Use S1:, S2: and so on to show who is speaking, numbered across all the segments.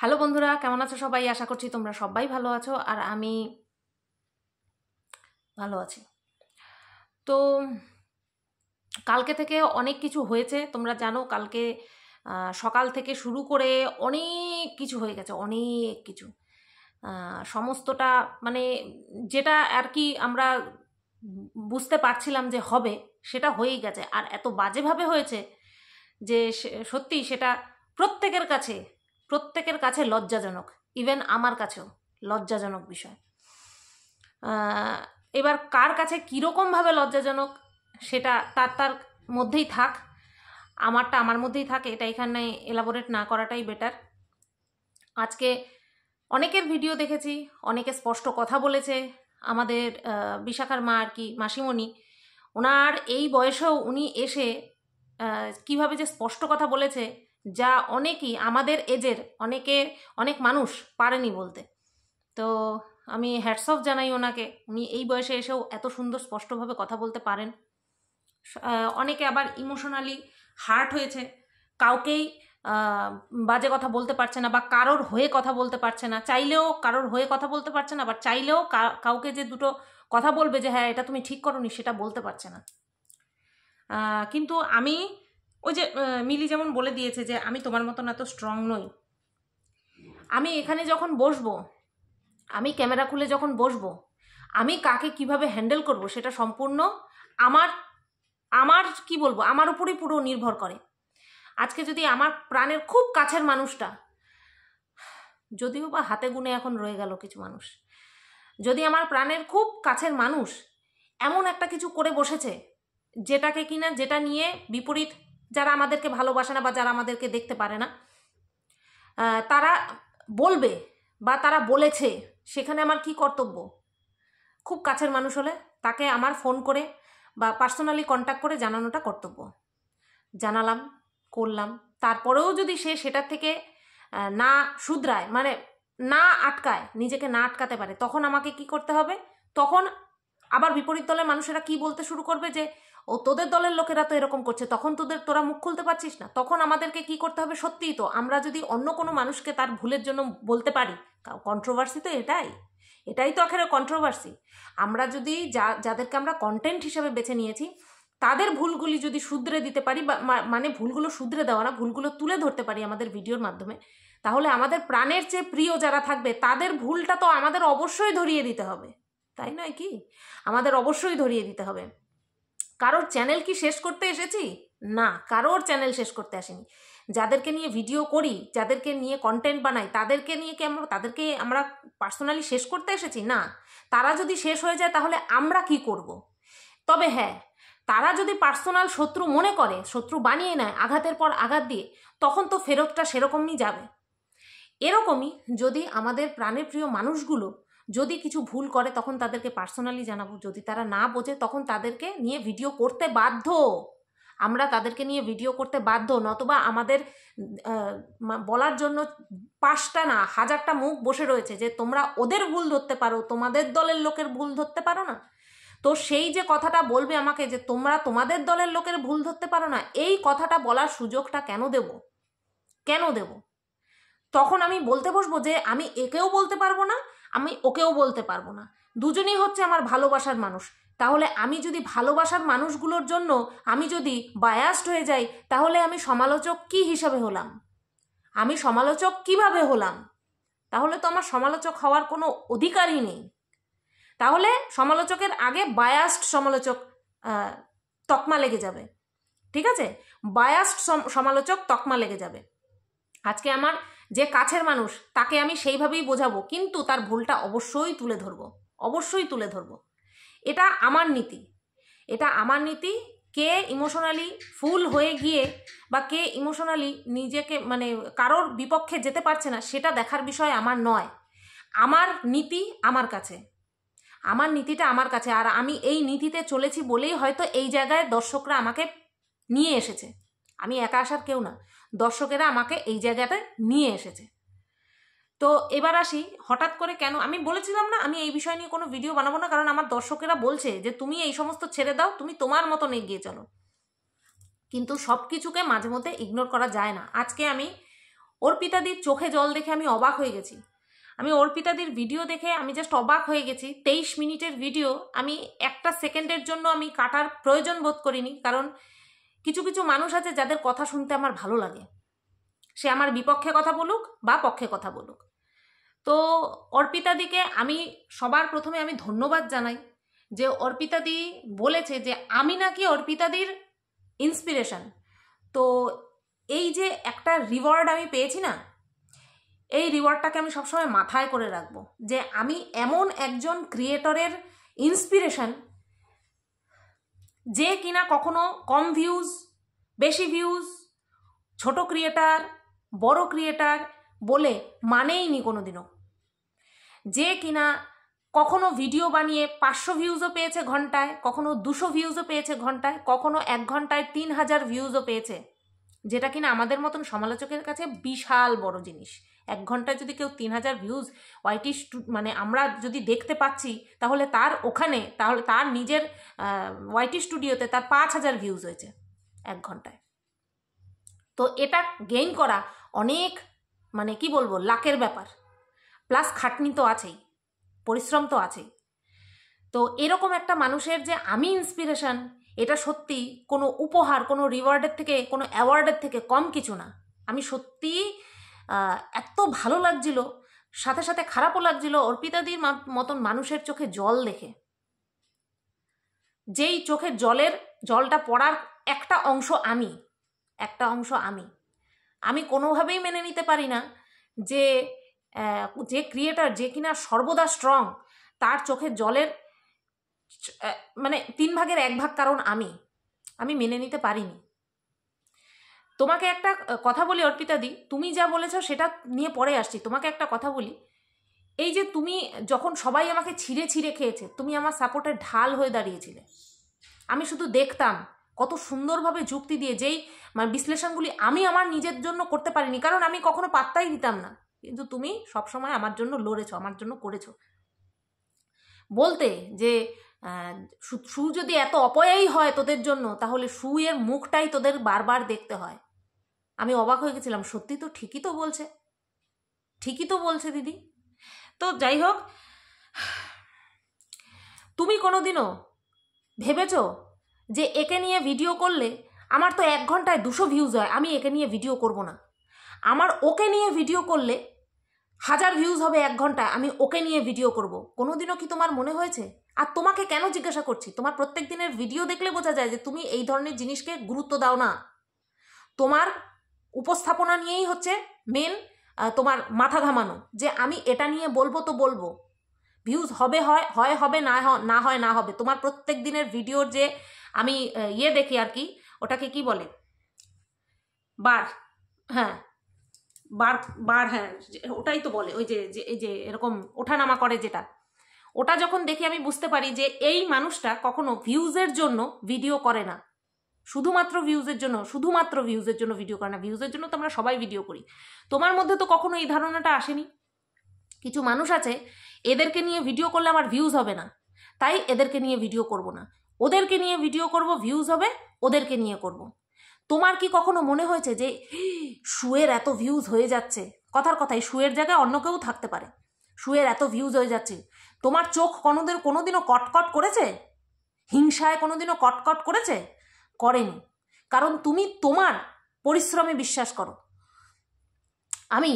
S1: Hello বন্ধুরা কেমন আছো সবাই আশা করছি তোমরা সবাই ভালো আছো আর আমি ভালো আছি তো কালকে থেকে অনেক কিছু হয়েছে তোমরা জানো কালকে সকাল থেকে শুরু করে অনেক কিছু হয়ে গেছে অনেক কিছু সমস্তটা মানে যেটা আর কি আমরা বুঝতে পারছিলাম যে হবে সেটা হয়েই গেছে আর এত বাজেভাবে হয়েছে যে সত্যি সেটা প্রত্যেকের কাছে প্রত্যেকের কাছে লজ্জাজনক ইভেন আমার কাছেও লজ্জাজনক বিষয় এবার কার কাছে কীরকমভাবে লজ্জাজনক সেটা তার তার মধ্যেই থাক আমারটা আমার মধ্যেই থাকে এটা এখানে এলাবোরেট না করাটাই বেটার আজকে অনেকের ভিডিও দেখেছি অনেকে স্পষ্ট কথা বলেছে আমাদের বিশাখার মা আর কি মাসিমণি ওনার এই বয়সেও উনি এসে কিভাবে যে স্পষ্ট কথা বলেছে যা অনেকেই আমাদের এজের অনেকে অনেক মানুষ পারেনি বলতে তো আমি অফ জানাই ওনাকে উনি এই বয়সে এসেও এত সুন্দর স্পষ্টভাবে কথা বলতে পারেন অনেকে আবার ইমোশনালি হার্ট হয়েছে কাউকেই বাজে কথা বলতে পারছে না বা কারোর হয়ে কথা বলতে পারছে না চাইলেও কারোর হয়ে কথা বলতে পারছে না আবার চাইলেও কাউকে যে দুটো কথা বলবে যে হ্যাঁ এটা তুমি ঠিক করো সেটা বলতে পারছে না কিন্তু আমি ওই যে মিলি যেমন বলে দিয়েছে যে আমি তোমার মতন এত স্ট্রং নই আমি এখানে যখন বসবো আমি ক্যামেরা খুলে যখন বসবো আমি কাকে কিভাবে হ্যান্ডেল করব সেটা সম্পূর্ণ আমার আমার কি বলবো আমার উপরেই পুরো নির্ভর করে আজকে যদি আমার প্রাণের খুব কাছের মানুষটা যদিও বা হাতে গুনে এখন রয়ে গেল কিছু মানুষ যদি আমার প্রাণের খুব কাছের মানুষ এমন একটা কিছু করে বসেছে যেটাকে কিনা যেটা নিয়ে বিপরীত যারা আমাদেরকে ভালোবাসে না বা যারা আমাদেরকে দেখতে পারে না তারা বলবে বা তারা বলেছে সেখানে আমার কি কর্তব্য খুব কাছের মানুষ হলে তাকে আমার ফোন করে বা পার্সোনালি কন্ট্যাক্ট করে জানানোটা কর্তব্য জানালাম করলাম তারপরেও যদি সে সেটার থেকে না শুধরায় মানে না আটকায় নিজেকে না আটকাতে পারে তখন আমাকে কি করতে হবে তখন আবার বিপরীত দলের মানুষেরা কি বলতে শুরু করবে যে ও তোদের দলের লোকেরা তো এরকম করছে তখন তোদের তোরা মুখ খুলতে পারছিস না তখন আমাদেরকে কি করতে হবে সত্যিই তো আমরা যদি অন্য কোনো মানুষকে তার ভুলের জন্য বলতে পারি কন্ট্রোভার্সি তো এটাই এটাই তো একেবারে কন্ট্রোভার্সি আমরা যদি যা যাদেরকে আমরা কন্টেন্ট হিসাবে বেছে নিয়েছি তাদের ভুলগুলি যদি শুধরে দিতে পারি বা মানে ভুলগুলো শুধরে দেওয়া না ভুলগুলো তুলে ধরতে পারি আমাদের ভিডিওর মাধ্যমে তাহলে আমাদের প্রাণের চেয়ে প্রিয় যারা থাকবে তাদের ভুলটা তো আমাদের অবশ্যই ধরিয়ে দিতে হবে তাই নয় কি আমাদের অবশ্যই ধরিয়ে দিতে হবে কারোর চ্যানেল কি শেষ করতে এসেছি না কারোর চ্যানেল শেষ করতে আসেনি যাদেরকে নিয়ে ভিডিও করি যাদেরকে নিয়ে কন্টেন্ট বানাই তাদেরকে নিয়ে কি আমরা তাদেরকে আমরা পার্সোনালি শেষ করতে এসেছি না তারা যদি শেষ হয়ে যায় তাহলে আমরা কি করব। তবে হ্যাঁ তারা যদি পার্সোনাল শত্রু মনে করে শত্রু বানিয়ে নেয় আঘাতের পর আঘাত দিয়ে তখন তো ফেরতটা সেরকমই যাবে এরকমই যদি আমাদের প্রাণের প্রিয় মানুষগুলো যদি কিছু ভুল করে তখন তাদেরকে পার্সোনালি জানাবো যদি তারা না বোঝে তখন তাদেরকে নিয়ে ভিডিও করতে বাধ্য আমরা তাদেরকে নিয়ে ভিডিও করতে বাধ্য নতবা আমাদের বলার জন্য পাঁচটা না হাজারটা মুখ বসে রয়েছে যে তোমরা ওদের ভুল ধরতে পারো তোমাদের দলের লোকের ভুল ধরতে পারো না তো সেই যে কথাটা বলবে আমাকে যে তোমরা তোমাদের দলের লোকের ভুল ধরতে পারো না এই কথাটা বলার সুযোগটা কেন দেব কেন দেব তখন আমি বলতে বসবো যে আমি একেও বলতে পারবো না আমি ওকেও বলতে পারবো না দুজনেই হচ্ছে আমার ভালোবাসার মানুষ তাহলে আমি যদি ভালোবাসার মানুষগুলোর জন্য আমি যদি বায়াস্ট হয়ে যাই তাহলে আমি সমালোচক কি হিসাবে হলাম আমি সমালোচক কিভাবে হলাম তাহলে তো আমার সমালোচক হওয়ার কোনো অধিকারই নেই তাহলে সমালোচকের আগে বায়াস্ট সমালোচক তকমা লেগে যাবে ঠিক আছে বায়াস্ট সমালোচক তকমা লেগে যাবে আজকে আমার যে কাছের মানুষ তাকে আমি সেইভাবেই বোঝাবো কিন্তু তার ভুলটা অবশ্যই তুলে ধরবো অবশ্যই তুলে ধরবো এটা আমার নীতি এটা আমার নীতি কে ইমোশনালি ফুল হয়ে গিয়ে বা কে ইমোশনালি নিজেকে মানে কারোর বিপক্ষে যেতে পারছে না সেটা দেখার বিষয় আমার নয় আমার নীতি আমার কাছে আমার নীতিটা আমার কাছে আর আমি এই নীতিতে চলেছি বলেই হয়তো এই জায়গায় দর্শকরা আমাকে নিয়ে এসেছে আমি একা আসার কেউ না দর্শকেরা আমাকে এই জায়গাতে নিয়ে এসেছে তো এবার আসি হঠাৎ করে কেন আমি বলেছিলাম না আমি এই বিষয় নিয়ে কোনো ভিডিও বানাবো না কারণ আমার দর্শকেরা বলছে যে তুমি এই সমস্ত ছেড়ে দাও তুমি তোমার মতন এগিয়ে চলো কিন্তু সব কিছুকে মাঝে মধ্যে ইগনোর করা যায় না আজকে আমি অর্পিতাদির চোখে জল দেখে আমি অবাক হয়ে গেছি আমি অর্পিতাদির ভিডিও দেখে আমি জাস্ট অবাক হয়ে গেছি তেইশ মিনিটের ভিডিও আমি একটা সেকেন্ডের জন্য আমি কাটার প্রয়োজন বোধ করিনি কারণ কিছু কিছু মানুষ আছে যাদের কথা শুনতে আমার ভালো লাগে সে আমার বিপক্ষে কথা বলুক বা পক্ষে কথা বলুক তো অর্পিতাদিকে আমি সবার প্রথমে আমি ধন্যবাদ জানাই যে অর্পিতাদি বলেছে যে আমি নাকি অর্পিতাদির ইন্সপিরেশন তো এই যে একটা রিওয়ার্ড আমি পেয়েছি না এই রিওয়ার্ডটাকে আমি সবসময় মাথায় করে রাখবো যে আমি এমন একজন ক্রিয়েটরের ইন্সপিরেশন যে কিনা কখনো কম ভিউজ বেশি ভিউজ ছোট ক্রিয়েটার বড় ক্রিয়েটার বলে মানেই নি কোনো দিনও যে কিনা কখনো ভিডিও বানিয়ে পাঁচশো ভিউজও পেয়েছে ঘন্টায় কখনো দুশো ভিউজও পেয়েছে ঘন্টায় কখনো এক ঘন্টায় তিন হাজার ভিউজও পেয়েছে যেটা কিনা আমাদের মতন সমালোচকের কাছে বিশাল বড় জিনিস এক ঘন্টায় যদি কেউ তিন হাজার ভিউজ ওয়াইটি মানে আমরা যদি দেখতে পাচ্ছি তাহলে তার ওখানে তাহলে তার নিজের ওয়াইটি স্টুডিওতে তার পাঁচ হাজার ভিউজ হয়েছে এক ঘন্টায় তো এটা গেইন করা অনেক মানে কি বলবো লাকের ব্যাপার প্লাস খাটনি তো আছেই পরিশ্রম তো আছেই তো এরকম একটা মানুষের যে আমি ইন্সপিরেশন এটা সত্যি কোনো উপহার কোনো রিওয়ার্ডের থেকে কোনো অ্যাওয়ার্ডের থেকে কম কিছু না আমি সত্যি এত ভালো লাগছিল সাথে সাথে খারাপও লাগছিল অর্পিতাদির মতন মানুষের চোখে জল দেখে যেই চোখে জলের জলটা পড়ার একটা অংশ আমি একটা অংশ আমি আমি কোনোভাবেই মেনে নিতে পারি না যে যে ক্রিয়েটার যে কিনা সর্বদা স্ট্রং তার চোখে জলের মানে তিন ভাগের এক ভাগ কারণ আমি আমি মেনে নিতে পারিনি তোমাকে একটা কথা বলি অর্পিতাদি তুমি যা বলেছো সেটা নিয়ে পরে আসছি তোমাকে একটা কথা বলি এই যে তুমি যখন সবাই আমাকে ছিঁড়ে ছিঁড়ে খেয়েছে তুমি আমার সাপোর্টের ঢাল হয়ে দাঁড়িয়েছিলে আমি শুধু দেখতাম কত সুন্দরভাবে যুক্তি দিয়ে যেই মানে বিশ্লেষণগুলি আমি আমার নিজের জন্য করতে পারিনি কারণ আমি কখনো পাত্তাই দিতাম না কিন্তু তুমি সবসময় আমার জন্য লড়েছো আমার জন্য করেছো বলতে যে সু যদি এত অপয়াই হয় তোদের জন্য তাহলে সুয়ের মুখটাই তোদের বারবার দেখতে হয় আমি অবাক হয়ে গেছিলাম সত্যি তো ঠিকই তো বলছে ঠিকই তো বলছে দিদি তো যাই হোক তুমি কোনো দিনও ভেবেছ যে একে নিয়ে ভিডিও করলে আমার তো এক ঘন্টায় দুশো ভিউজ হয় আমি একে নিয়ে ভিডিও করব না আমার ওকে নিয়ে ভিডিও করলে হাজার ভিউজ হবে এক ঘন্টায় আমি ওকে নিয়ে ভিডিও করব কোনো দিনও কি তোমার মনে হয়েছে আর তোমাকে কেন জিজ্ঞাসা করছি তোমার প্রত্যেক দিনের ভিডিও দেখলে বোঝা যায় যে তুমি এই ধরনের জিনিসকে গুরুত্ব দাও না তোমার উপস্থাপনা নিয়েই হচ্ছে মেন তোমার মাথা ঘামানো যে আমি এটা নিয়ে বলবো তো বলবো ভিউজ হবে হয় হয় হবে না না হয় না হবে তোমার প্রত্যেক দিনের ভিডিওর যে আমি ইয়ে দেখি আর কি ওটাকে কি বলে বার হ্যাঁ বার বার হ্যাঁ ওটাই তো বলে ওই যে এই যে এরকম ওঠানামা করে যেটা ওটা যখন দেখি আমি বুঝতে পারি যে এই মানুষটা কখনো ভিউজের জন্য ভিডিও করে না শুধুমাত্র ভিউজের জন্য শুধুমাত্র ভিউজের জন্য ভিডিও করে না ভিউজের জন্য তো আমরা সবাই ভিডিও করি তোমার মধ্যে তো কখনো এই ধারণাটা আসেনি কিছু মানুষ আছে এদেরকে নিয়ে ভিডিও করলে আমার ভিউজ হবে না তাই এদেরকে নিয়ে ভিডিও করব না ওদেরকে নিয়ে ভিডিও করব ভিউজ হবে ওদেরকে নিয়ে করব। তোমার কি কখনো মনে হয়েছে যে শুয়ের এত ভিউজ হয়ে যাচ্ছে কথার কথাই শুয়ের জায়গায় অন্য কেউ থাকতে পারে শুয়ের এত ভিউজ হয়ে যাচ্ছে তোমার চোখ কোনোদিন কোনোদিনও কটকট করেছে হিংসায় কোনোদিনও কটকট করেছে করেনি কারণ তুমি তোমার পরিশ্রমে বিশ্বাস করো আমি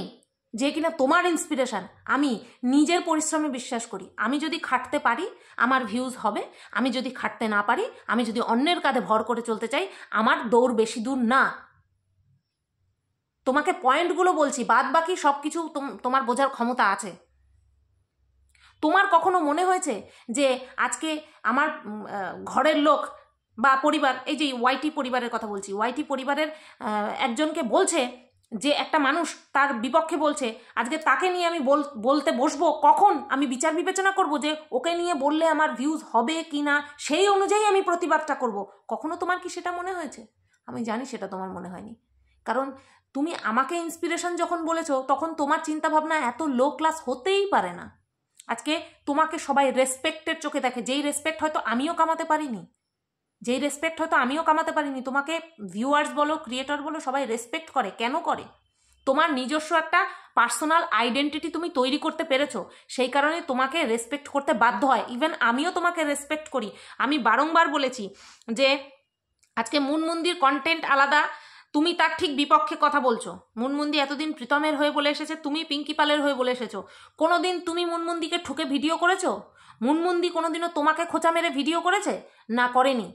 S1: যে কিনা তোমার ইন্সপিরেশান আমি নিজের পরিশ্রমে বিশ্বাস করি আমি যদি খাটতে পারি আমার ভিউজ হবে আমি যদি খাটতে না পারি আমি যদি অন্যের কাঁধে ভর করে চলতে চাই আমার দৌড় বেশি দূর না তোমাকে পয়েন্টগুলো বলছি বাদ বাকি সব কিছু তোমার বোঝার ক্ষমতা আছে তোমার কখনো মনে হয়েছে যে আজকে আমার ঘরের লোক বা পরিবার এই যে ওয়াইটি পরিবারের কথা বলছি ওয়াইটি পরিবারের একজনকে বলছে যে একটা মানুষ তার বিপক্ষে বলছে আজকে তাকে নিয়ে আমি বলতে বসবো কখন আমি বিচার বিবেচনা করব যে ওকে নিয়ে বললে আমার ভিউজ হবে কি না সেই অনুযায়ী আমি প্রতিবাদটা করব কখনো তোমার কি সেটা মনে হয়েছে আমি জানি সেটা তোমার মনে হয়নি কারণ তুমি আমাকে ইন্সপিরেশন যখন বলেছো তখন তোমার চিন্তাভাবনা এত লো ক্লাস হতেই পারে না আজকে তোমাকে সবাই রেসপেক্টের চোখে দেখে যেই রেসপেক্ট হয়তো আমিও কামাতে পারিনি যেই রেসপেক্ট হয়তো আমিও কামাতে পারিনি তোমাকে ভিউয়ার্স বলো ক্রিয়েটর বলো সবাই রেসপেক্ট করে কেন করে তোমার নিজস্ব একটা পার্সোনাল আইডেন্টিটি তুমি তৈরি করতে পেরেছো সেই কারণে তোমাকে রেসপেক্ট করতে বাধ্য হয় ইভেন আমিও তোমাকে রেসপেক্ট করি আমি বারংবার বলেছি যে আজকে মুন মন্দির কন্টেন্ট আলাদা তুমি তার ঠিক বিপক্ষে কথা বলছো মুনমুন্দি এতদিন প্রীতমের হয়ে বলে এসেছে তুমি পিঙ্কি পালের হয়ে বলে এসেছো কোনোদিন তুমি মুনমুন্দিকে ঠুকে ভিডিও করেছো মুনমুন্দি কোনোদিনও তোমাকে খোঁচা মেরে ভিডিও করেছে না করেনি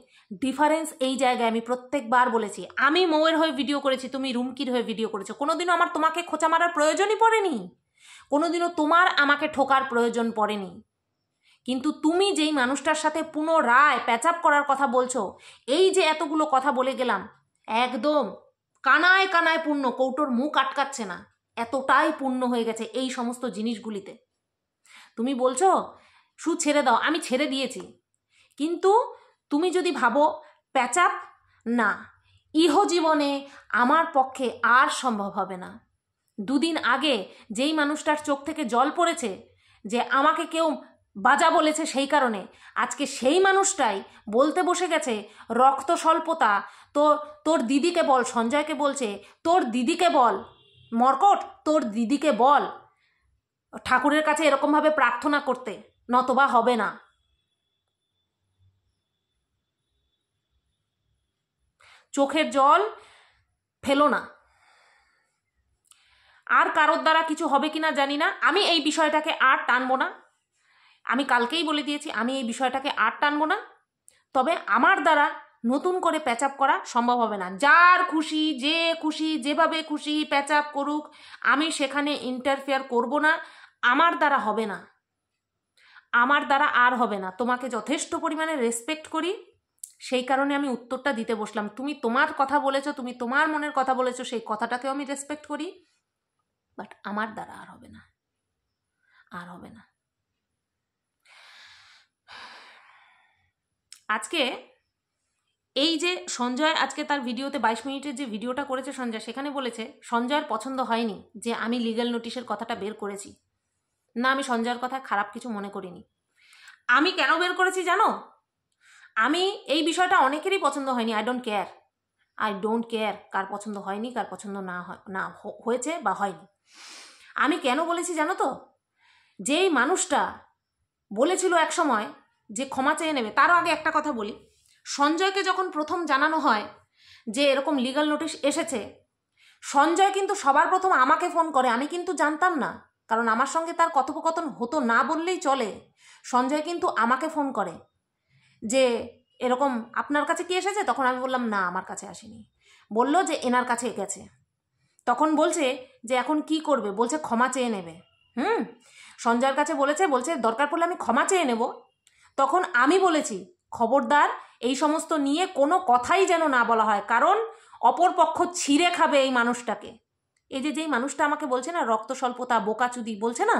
S1: ডিফারেন্স এই জায়গায় আমি প্রত্যেকবার বলেছি আমি মৌয়ের হয়ে ভিডিও করেছি তুমি রুমকির হয়ে ভিডিও করেছো কোনোদিনও আমার তোমাকে খোঁচা মারার প্রয়োজনই পড়েনি কোনোদিনও তোমার আমাকে ঠোকার প্রয়োজন পড়েনি কিন্তু তুমি যেই মানুষটার সাথে পুনরায় প্যাচাপ করার কথা বলছো এই যে এতগুলো কথা বলে গেলাম একদম কানায় কানায় পূর্ণ কৌটোর মুখ আটকাচ্ছে না এতটাই পূর্ণ হয়ে গেছে এই সমস্ত জিনিসগুলিতে তুমি বলছো সু ছেড়ে দাও আমি ছেড়ে দিয়েছি কিন্তু তুমি যদি ভাবো প্যাচাপ না ইহজীবনে আমার পক্ষে আর সম্ভব হবে না দুদিন আগে যেই মানুষটার চোখ থেকে জল পড়েছে যে আমাকে কেউ বাজা বলেছে সেই কারণে আজকে সেই মানুষটাই বলতে বসে গেছে রক্ত স্বল্পতা তোর তোর দিদিকে বল সঞ্জয়কে বলছে তোর দিদিকে বল মর্কট তোর দিদিকে বল ঠাকুরের কাছে এরকমভাবে প্রার্থনা করতে নতবা হবে না চোখের জল ফেলো না আর কারোর দ্বারা কিছু হবে কিনা জানি না আমি এই বিষয়টাকে আর টানবো না আমি কালকেই বলে দিয়েছি আমি এই বিষয়টাকে আর টানবো না তবে আমার দ্বারা নতুন করে প্যাচাপ করা সম্ভব হবে না যার খুশি যে খুশি যেভাবে খুশি প্যাচাপ করুক আমি সেখানে ইন্টারফেয়ার করব না আমার দ্বারা হবে না আমার দ্বারা আর হবে না তোমাকে যথেষ্ট পরিমাণে রেসপেক্ট করি সেই কারণে আমি উত্তরটা দিতে বসলাম তুমি তোমার কথা বলেছো তুমি তোমার মনের কথা বলেছো সেই কথাটাকেও আমি রেসপেক্ট করি বাট আমার দ্বারা আর হবে না আর হবে না আজকে এই যে সঞ্জয় আজকে তার ভিডিওতে বাইশ মিনিটের যে ভিডিওটা করেছে সঞ্জয় সেখানে বলেছে সঞ্জয়ের পছন্দ হয়নি যে আমি লিগ্যাল নোটিশের কথাটা বের করেছি না আমি সঞ্জয়ের কথা খারাপ কিছু মনে করিনি আমি কেন বের করেছি জানো আমি এই বিষয়টা অনেকেরই পছন্দ হয়নি I don't care I don't care কার পছন্দ হয়নি কার পছন্দ না হয় না হয়েছে বা হয়নি আমি কেন বলেছি জানো তো যেই মানুষটা বলেছিল এক সময় যে ক্ষমা চেয়ে নেবে তারও আগে একটা কথা বলি সঞ্জয়কে যখন প্রথম জানানো হয় যে এরকম লিগাল নোটিশ এসেছে সঞ্জয় কিন্তু সবার প্রথম আমাকে ফোন করে আমি কিন্তু জানতাম না কারণ আমার সঙ্গে তার কথোপকথন হতো না বললেই চলে সঞ্জয় কিন্তু আমাকে ফোন করে যে এরকম আপনার কাছে কি এসেছে তখন আমি বললাম না আমার কাছে আসেনি বলল যে এনার কাছে গেছে তখন বলছে যে এখন কি করবে বলছে ক্ষমা চেয়ে নেবে হুম সঞ্জয়ের কাছে বলেছে বলছে দরকার পড়লে আমি ক্ষমা চেয়ে নেব তখন আমি বলেছি খবরদার এই সমস্ত নিয়ে কোনো কথাই যেন না বলা হয় কারণ অপর পক্ষ ছিঁড়ে খাবে এই মানুষটাকে এই যে যেই মানুষটা আমাকে বলছে না রক্ত স্বল্পতা বোকাচুদি বলছে না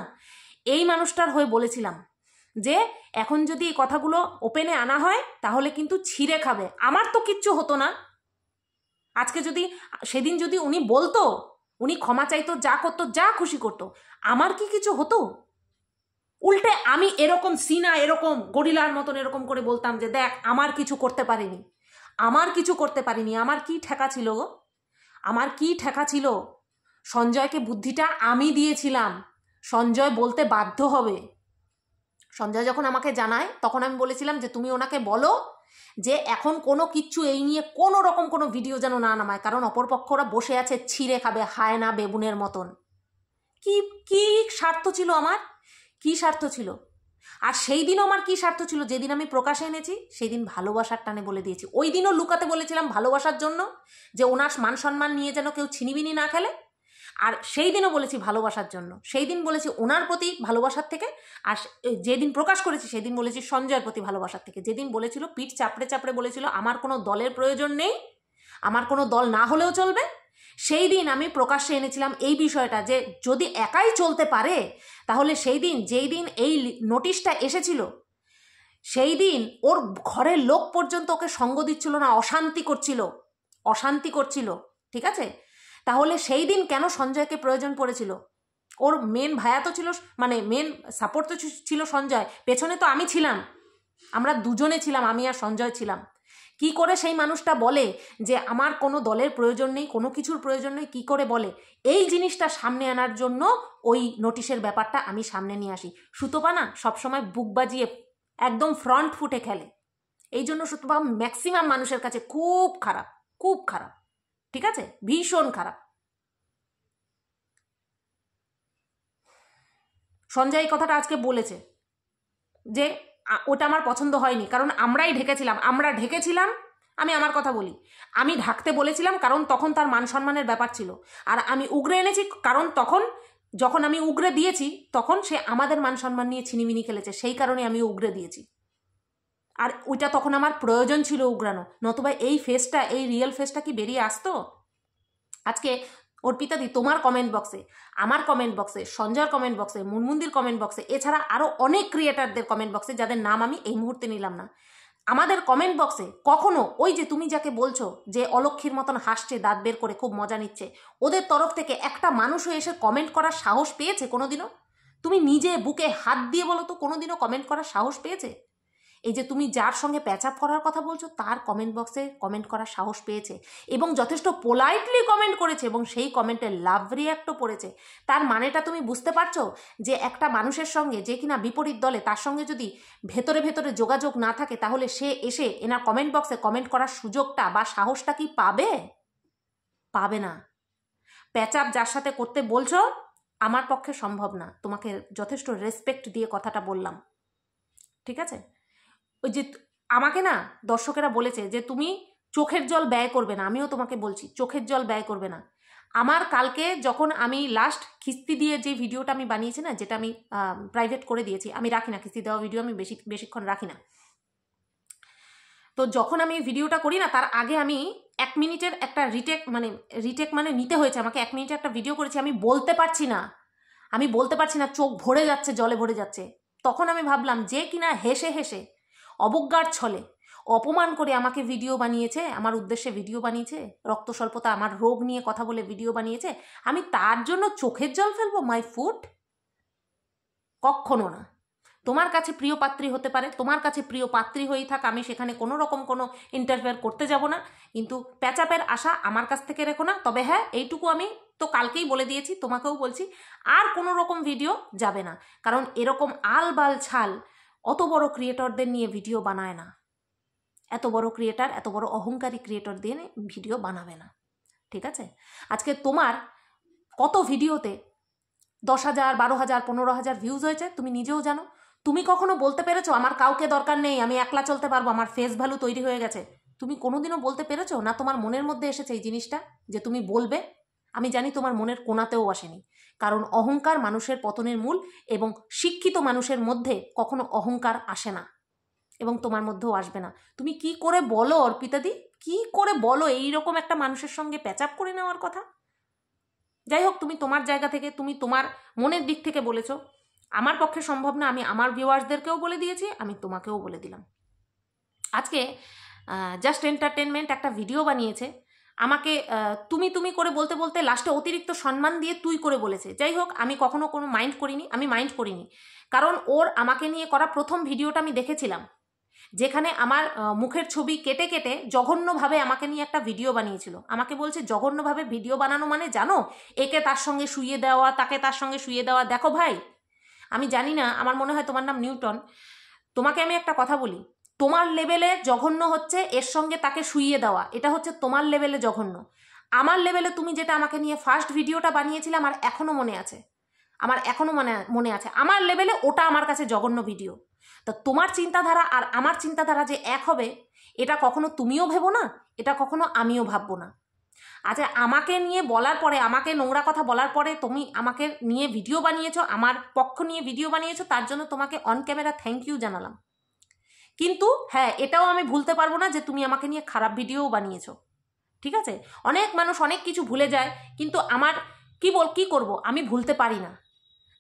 S1: এই মানুষটার হয়ে বলেছিলাম যে এখন যদি এই কথাগুলো ওপেনে আনা হয় তাহলে কিন্তু ছিঁড়ে খাবে আমার তো কিচ্ছু হতো না আজকে যদি সেদিন যদি উনি বলতো উনি ক্ষমা চাইতো যা করতো যা খুশি করতো আমার কি কিছু হতো উল্টে আমি এরকম সিনা এরকম গরিলার মতন এরকম করে বলতাম যে দেখ আমার কিছু করতে পারিনি আমার কিছু করতে পারিনি আমার কি ঠেকা ছিল গো আমার কি ঠেকা ছিল সঞ্জয়কে বুদ্ধিটা আমি দিয়েছিলাম সঞ্জয় বলতে বাধ্য হবে সঞ্জয় যখন আমাকে জানায় তখন আমি বলেছিলাম যে তুমি ওনাকে বলো যে এখন কোনো কিচ্ছু এই নিয়ে কোনো রকম কোনো ভিডিও যেন না নামায় কারণ অপরপক্ষরা বসে আছে ছিঁড়ে খাবে হায় না বেগুনের মতন কি কি স্বার্থ ছিল আমার কি স্বার্থ ছিল আর সেই দিনও আমার কি স্বার্থ ছিল যেদিন আমি প্রকাশে এনেছি সেই দিন ভালোবাসার টানে বলে দিয়েছি ওই দিনও লুকাতে বলেছিলাম ভালোবাসার জন্য যে ওনার মান সম্মান নিয়ে যেন কেউ ছিনিবিনি না খেলে আর সেই দিনও বলেছি ভালোবাসার জন্য সেই দিন বলেছি ওনার প্রতি ভালোবাসার থেকে আর যেদিন প্রকাশ করেছি সেদিন বলেছি সঞ্জয়ের প্রতি ভালোবাসার থেকে যেদিন বলেছিল পিঠ চাপড়ে চাপড়ে বলেছিল আমার কোনো দলের প্রয়োজন নেই আমার কোনো দল না হলেও চলবে সেই দিন আমি প্রকাশ্যে এনেছিলাম এই বিষয়টা যে যদি একাই চলতে পারে তাহলে সেই দিন যেই দিন এই নোটিশটা এসেছিল সেই দিন ওর ঘরের লোক পর্যন্ত ওকে সঙ্গ দিচ্ছিল না অশান্তি করছিল অশান্তি করছিল ঠিক আছে তাহলে সেই দিন কেন সঞ্জয়কে প্রয়োজন পড়েছিল ওর মেন ভায়া তো ছিল মানে মেন সাপোর্ট তো ছিল সঞ্জয় পেছনে তো আমি ছিলাম আমরা দুজনে ছিলাম আমি আর সঞ্জয় ছিলাম কি করে সেই মানুষটা বলে যে আমার কোনো দলের প্রয়োজন নেই কোনো কিছুর প্রয়োজন নেই কী করে বলে এই জিনিসটা সামনে আনার জন্য ওই নোটিশের ব্যাপারটা আমি সামনে নিয়ে আসি সুতপা না সবসময় বুক বাজিয়ে একদম ফ্রন্ট ফুটে খেলে এই জন্য সুতপা ম্যাক্সিমাম মানুষের কাছে খুব খারাপ খুব খারাপ ঠিক আছে ভীষণ খারাপ সঞ্জয় এই কথাটা আজকে বলেছে যে ওটা আমার পছন্দ হয়নি কারণ আমরাই ঢেকেছিলাম আমরা ঢেকেছিলাম আমি আমার কথা বলি আমি ঢাকতে বলেছিলাম কারণ তখন তার মান সম্মানের ব্যাপার ছিল আর আমি উগরে এনেছি কারণ তখন যখন আমি উগরে দিয়েছি তখন সে আমাদের মান সম্মান নিয়ে ছিনিমিনি খেলেছে সেই কারণে আমি উগরে দিয়েছি আর ওইটা তখন আমার প্রয়োজন ছিল উগড়ানো নতুবা এই ফেসটা এই রিয়েল ফেসটা কি বেরিয়ে আসতো আজকে অর্পিতাদি তোমার কমেন্ট বক্সে আমার কমেন্ট বক্সে সঞ্জয়ের কমেন্ট বক্সে মুনমুন্দির কমেন্ট বক্সে এছাড়া আরও অনেক ক্রিয়েটারদের কমেন্ট বক্সে যাদের নাম আমি এই মুহূর্তে নিলাম না আমাদের কমেন্ট বক্সে কখনো ওই যে তুমি যাকে বলছো যে অলক্ষীর মতন হাসছে দাঁত বের করে খুব মজা নিচ্ছে ওদের তরফ থেকে একটা মানুষও এসে কমেন্ট করার সাহস পেয়েছে কোনোদিনও তুমি নিজে বুকে হাত দিয়ে বলো তো কোনোদিনও কমেন্ট করার সাহস পেয়েছে এই যে তুমি যার সঙ্গে প্যাচ আপ করার কথা বলছো তার কমেন্ট বক্সে কমেন্ট করার সাহস পেয়েছে এবং যথেষ্ট পোলাইটলি কমেন্ট করেছে এবং সেই কমেন্টে লাভ রিয়াক্টও পড়েছে তার মানেটা তুমি বুঝতে পারছো যে একটা মানুষের সঙ্গে যে কিনা বিপরীত দলে তার সঙ্গে যদি ভেতরে ভেতরে যোগাযোগ না থাকে তাহলে সে এসে এনার কমেন্ট বক্সে কমেন্ট করার সুযোগটা বা সাহসটা কি পাবে পাবে না প্যাচ আপ যার সাথে করতে বলছো আমার পক্ষে সম্ভব না তোমাকে যথেষ্ট রেসপেক্ট দিয়ে কথাটা বললাম ঠিক আছে ওই যে আমাকে না দর্শকেরা বলেছে যে তুমি চোখের জল ব্যয় করবে না আমিও তোমাকে বলছি চোখের জল ব্যয় করবে না আমার কালকে যখন আমি লাস্ট খিস্তি দিয়ে যে ভিডিওটা আমি বানিয়েছি না যেটা আমি প্রাইভেট করে দিয়েছি আমি রাখি না খিস্তি দেওয়া ভিডিও আমি বেশি বেশিক্ষণ রাখি না তো যখন আমি ভিডিওটা করি না তার আগে আমি এক মিনিটের একটা রিটেক মানে রিটেক মানে নিতে হয়েছে আমাকে এক মিনিটের একটা ভিডিও করেছি আমি বলতে পারছি না আমি বলতে পারছি না চোখ ভরে যাচ্ছে জলে ভরে যাচ্ছে তখন আমি ভাবলাম যে কিনা হেসে হেসে অবজ্ঞার ছলে অপমান করে আমাকে ভিডিও বানিয়েছে আমার উদ্দেশ্যে ভিডিও বানিয়েছে রক্ত স্বল্পতা আমার রোগ নিয়ে কথা বলে ভিডিও বানিয়েছে আমি তার জন্য চোখের জল ফেলবো মাই ফুট কখনো না তোমার কাছে প্রিয় পাত্রী হতে পারে তোমার কাছে প্রিয় পাত্রী হয়েই থাক আমি সেখানে কোনো রকম কোনো ইন্টারফেয়ার করতে যাব না কিন্তু প্যাচাপের আশা আমার কাছ থেকে রেখো না তবে হ্যাঁ এইটুকু আমি তো কালকেই বলে দিয়েছি তোমাকেও বলছি আর কোনো রকম ভিডিও যাবে না কারণ এরকম আলবাল ছাল অত বড় ক্রিয়েটরদের নিয়ে ভিডিও বানায় না এত বড় ক্রিয়েটার এত বড় অহংকারী ক্রিয়েটর দিয়ে ভিডিও বানাবে না ঠিক আছে আজকে তোমার কত ভিডিওতে দশ হাজার বারো হাজার পনেরো হাজার ভিউজ হয়েছে তুমি নিজেও জানো তুমি কখনো বলতে পেরেছো আমার কাউকে দরকার নেই আমি একলা চলতে পারবো আমার ফেস ভ্যালু তৈরি হয়ে গেছে তুমি কোনোদিনও বলতে পেরেছো না তোমার মনের মধ্যে এসেছে এই জিনিসটা যে তুমি বলবে আমি জানি তোমার মনের কোনাতেও আসেনি কারণ অহংকার মানুষের পতনের মূল এবং শিক্ষিত মানুষের মধ্যে কখনো অহংকার আসে না এবং তোমার মধ্যেও আসবে না তুমি কি করে বলো অর্পিতাদি কি করে বলো এই রকম একটা মানুষের সঙ্গে প্যাচাপ করে নেওয়ার কথা যাই হোক তুমি তোমার জায়গা থেকে তুমি তোমার মনের দিক থেকে বলেছো আমার পক্ষে সম্ভব না আমি আমার ভিউয়ার্সদেরকেও বলে দিয়েছি আমি তোমাকেও বলে দিলাম আজকে জাস্ট এন্টারটেনমেন্ট একটা ভিডিও বানিয়েছে আমাকে তুমি তুমি করে বলতে বলতে লাস্টে অতিরিক্ত সম্মান দিয়ে তুই করে বলেছে যাই হোক আমি কখনো কোনো মাইন্ড করিনি আমি মাইন্ড করিনি কারণ ওর আমাকে নিয়ে করা প্রথম ভিডিওটা আমি দেখেছিলাম যেখানে আমার মুখের ছবি কেটে কেটে জঘন্যভাবে আমাকে নিয়ে একটা ভিডিও বানিয়েছিল আমাকে বলছে জঘন্যভাবে ভিডিও বানানো মানে জানো একে তার সঙ্গে শুয়ে দেওয়া তাকে তার সঙ্গে শুয়ে দেওয়া দেখো ভাই আমি জানি না আমার মনে হয় তোমার নাম নিউটন তোমাকে আমি একটা কথা বলি তোমার লেভেলে জঘন্য হচ্ছে এর সঙ্গে তাকে শুইয়ে দেওয়া এটা হচ্ছে তোমার লেভেলে জঘন্য আমার লেভেলে তুমি যেটা আমাকে নিয়ে ফার্স্ট ভিডিওটা বানিয়েছিলে আমার এখনও মনে আছে আমার এখনও মনে মনে আছে আমার লেভেলে ওটা আমার কাছে জঘন্য ভিডিও তা তোমার চিন্তাধারা আর আমার চিন্তাধারা যে এক হবে এটা কখনো তুমিও ভেবো না এটা কখনো আমিও ভাববো না আচ্ছা আমাকে নিয়ে বলার পরে আমাকে নোংরা কথা বলার পরে তুমি আমাকে নিয়ে ভিডিও বানিয়েছো আমার পক্ষ নিয়ে ভিডিও বানিয়েছো তার জন্য তোমাকে অন ক্যামেরা থ্যাংক ইউ জানালাম কিন্তু হ্যাঁ এটাও আমি ভুলতে পারবো না যে তুমি আমাকে নিয়ে খারাপ ভিডিওও বানিয়েছো ঠিক আছে অনেক মানুষ অনেক কিছু ভুলে যায় কিন্তু আমার কি বল কি করব আমি ভুলতে পারি না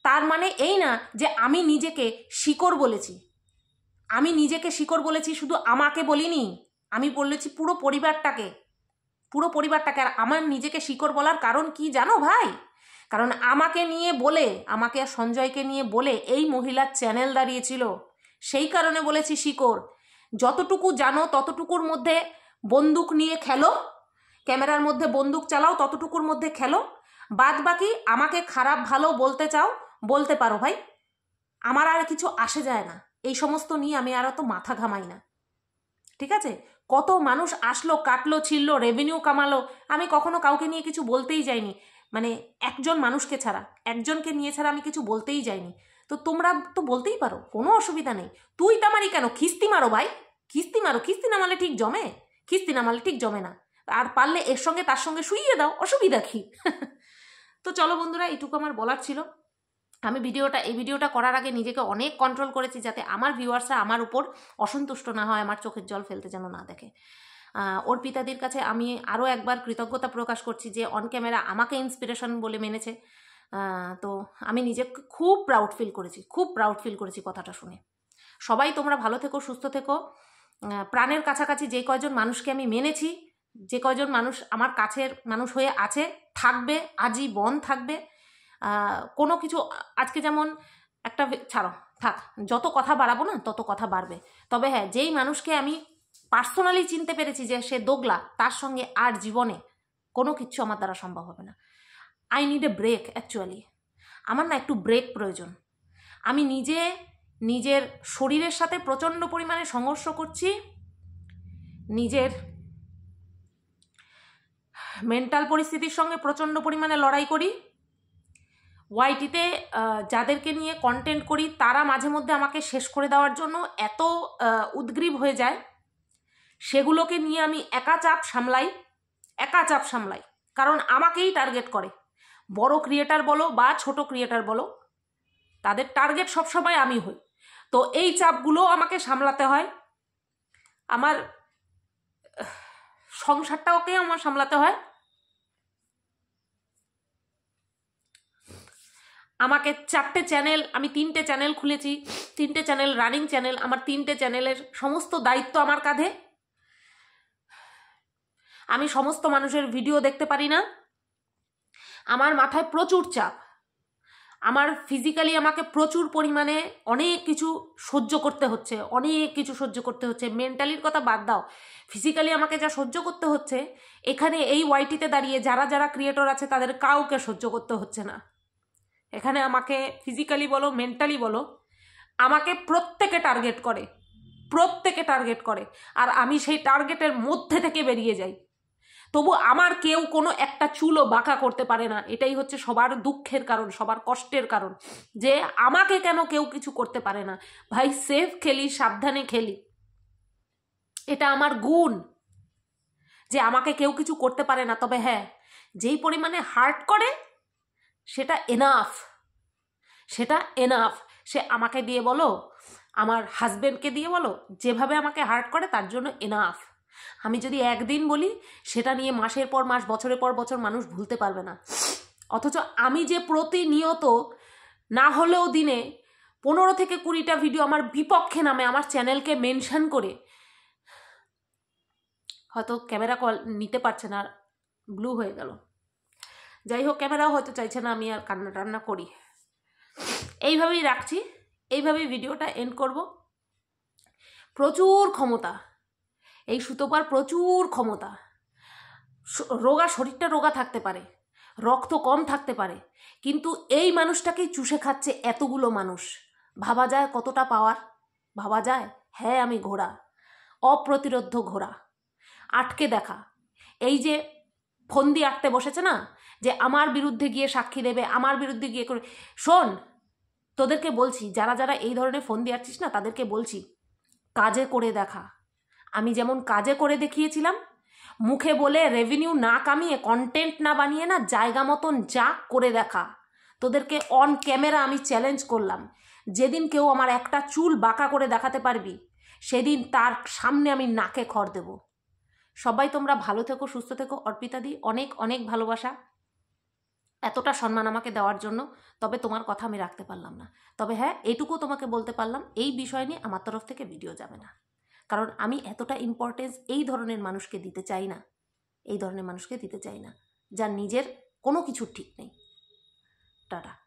S1: তার মানে এই না যে আমি নিজেকে শিকড় বলেছি আমি নিজেকে শিকড় বলেছি শুধু আমাকে বলিনি আমি বলেছি পুরো পরিবারটাকে পুরো পরিবারটাকে আর আমার নিজেকে শিকড় বলার কারণ কি জানো ভাই কারণ আমাকে নিয়ে বলে আমাকে আর সঞ্জয়কে নিয়ে বলে এই মহিলার চ্যানেল দাঁড়িয়েছিল সেই কারণে বলেছি শিকড় যতটুকু জানো ততটুকুর মধ্যে বন্দুক নিয়ে খেলো ক্যামেরার মধ্যে বন্দুক চালাও ততটুকুর মধ্যে খেলো বাদ বাকি আমাকে খারাপ ভালো বলতে চাও বলতে পারো ভাই আমার আর কিছু আসে যায় না এই সমস্ত নিয়ে আমি আর অত মাথা ঘামাই না ঠিক আছে কত মানুষ আসলো কাটলো ছিললো রেভিনিউ কামালো আমি কখনো কাউকে নিয়ে কিছু বলতেই যাইনি মানে একজন মানুষকে ছাড়া একজনকে নিয়ে ছাড়া আমি কিছু বলতেই যাইনি তো তোমরা তো বলতেই পারো কোনো অসুবিধা নেই তুই তামারি কেন খিস্তি মারো ভাই খিস্তি মারো খিস্তি নামালে ঠিক জমে খিস্তি নামালে ঠিক জমে না আর পারলে এর সঙ্গে তার সঙ্গে শুইয়ে দাও অসুবিধা কি তো চলো বন্ধুরা এটুকু আমার বলার ছিল আমি ভিডিওটা এই ভিডিওটা করার আগে নিজেকে অনেক কন্ট্রোল করেছি যাতে আমার ভিউয়ার্সরা আমার উপর অসন্তুষ্ট না হয় আমার চোখের জল ফেলতে যেন না দেখে ওর পিতাদির কাছে আমি আরও একবার কৃতজ্ঞতা প্রকাশ করছি যে অন ক্যামেরা আমাকে ইন্সপিরেশন বলে মেনেছে তো আমি নিজে খুব প্রাউড ফিল করেছি খুব প্রাউড ফিল করেছি কথাটা শুনে সবাই তোমরা ভালো থেকো সুস্থ থেকো প্রাণের কাছাকাছি যে কয়জন মানুষকে আমি মেনেছি যে কয়জন মানুষ আমার কাছের মানুষ হয়ে আছে থাকবে আজীবন থাকবে কোনো কিছু আজকে যেমন একটা ছাড়ো থাক যত কথা বাড়াবো না তত কথা বাড়বে তবে হ্যাঁ যেই মানুষকে আমি পার্সোনালি চিনতে পেরেছি যে সে দোগলা তার সঙ্গে আর জীবনে কোনো কিছু আমার দ্বারা সম্ভব হবে না I need a break actually আমার না একটু ব্রেক প্রয়োজন আমি নিজে নিজের শরীরের সাথে প্রচণ্ড পরিমাণে সংঘর্ষ করছি নিজের মেন্টাল পরিস্থিতির সঙ্গে প্রচণ্ড পরিমাণে লড়াই করি ওয়াইটিতে যাদেরকে নিয়ে কন্টেন্ট করি তারা মাঝে মধ্যে আমাকে শেষ করে দেওয়ার জন্য এত উদ্গ্রীব হয়ে যায় সেগুলোকে নিয়ে আমি একা চাপ সামলাই একা চাপ সামলাই কারণ আমাকেই টার্গেট করে বড় ক্রিয়েটার বলো বা ছোট ক্রিয়েটার বলো তাদের টার্গেট সবসময় আমি হই তো এই চাপগুলো আমাকে সামলাতে হয় আমার সংসারটাকে আমার সামলাতে হয় আমাকে চারটে চ্যানেল আমি তিনটে চ্যানেল খুলেছি তিনটে চ্যানেল রানিং চ্যানেল আমার তিনটে চ্যানেলের সমস্ত দায়িত্ব আমার কাঁধে আমি সমস্ত মানুষের ভিডিও দেখতে পারি না আমার মাথায় প্রচুর চাপ আমার ফিজিক্যালি আমাকে প্রচুর পরিমাণে অনেক কিছু সহ্য করতে হচ্ছে অনেক কিছু সহ্য করতে হচ্ছে মেন্টালির কথা বাদ দাও ফিজিক্যালি আমাকে যা সহ্য করতে হচ্ছে এখানে এই ওয়াইটিতে দাঁড়িয়ে যারা যারা ক্রিয়েটর আছে তাদের কাউকে সহ্য করতে হচ্ছে না এখানে আমাকে ফিজিক্যালি বলো মেন্টালি বলো আমাকে প্রত্যেকে টার্গেট করে প্রত্যেকে টার্গেট করে আর আমি সেই টার্গেটের মধ্যে থেকে বেরিয়ে যাই তবু আমার কেউ কোনো একটা চুলও বাঁকা করতে পারে না এটাই হচ্ছে সবার দুঃখের কারণ সবার কষ্টের কারণ যে আমাকে কেন কেউ কিছু করতে পারে না ভাই সেফ খেলি সাবধানে খেলি এটা আমার গুণ যে আমাকে কেউ কিছু করতে পারে না তবে হ্যাঁ যেই পরিমাণে হার্ট করে সেটা এনাফ সেটা এনাফ সে আমাকে দিয়ে বলো আমার হাজব্যান্ডকে দিয়ে বলো যেভাবে আমাকে হার্ট করে তার জন্য এনাফ আমি যদি একদিন বলি সেটা নিয়ে মাসের পর মাস বছরের পর বছর মানুষ ভুলতে পারবে না অথচ আমি যে প্রতিনিয়ত না হলেও দিনে পনেরো থেকে কুড়িটা ভিডিও আমার বিপক্ষে নামে আমার চ্যানেলকে মেনশন করে হয়তো ক্যামেরা কল নিতে পারছে না আর ব্লু হয়ে গেল যাই হোক ক্যামেরাও হয়তো চাইছে না আমি আর কান্না টান্না করি এইভাবেই রাখছি এইভাবেই ভিডিওটা এন্ড করব প্রচুর ক্ষমতা এই সুতোপার প্রচুর ক্ষমতা রোগা শরীরটা রোগা থাকতে পারে রক্ত কম থাকতে পারে কিন্তু এই মানুষটাকেই চুষে খাচ্ছে এতগুলো মানুষ ভাবা যায় কতটা পাওয়ার ভাবা যায় হ্যাঁ আমি ঘোড়া অপ্রতিরোধ ঘোড়া আটকে দেখা এই যে ফন্দি আটতে বসেছে না যে আমার বিরুদ্ধে গিয়ে সাক্ষী দেবে আমার বিরুদ্ধে গিয়ে করে শোন তোদেরকে বলছি যারা যারা এই ধরনের ফন্দি আটছিস না তাদেরকে বলছি কাজে করে দেখা আমি যেমন কাজে করে দেখিয়েছিলাম মুখে বলে রেভিনিউ না কামিয়ে কন্টেন্ট না বানিয়ে না জায়গা মতন যা করে দেখা তোদেরকে অন ক্যামেরা আমি চ্যালেঞ্জ করলাম যেদিন কেউ আমার একটা চুল বাঁকা করে দেখাতে পারবি সেদিন তার সামনে আমি নাকে খড় দেব সবাই তোমরা ভালো থেকো সুস্থ থেকো অর্পিতাদি অনেক অনেক ভালোবাসা এতটা সম্মান আমাকে দেওয়ার জন্য তবে তোমার কথা আমি রাখতে পারলাম না তবে হ্যাঁ এটুকু তোমাকে বলতে পারলাম এই বিষয় নিয়ে আমার তরফ থেকে ভিডিও যাবে না কারণ আমি এতটা ইম্পর্টেন্স এই ধরনের মানুষকে দিতে চাই না এই ধরনের মানুষকে দিতে চাই না যার নিজের কোনো কিছুর ঠিক নেই টাটা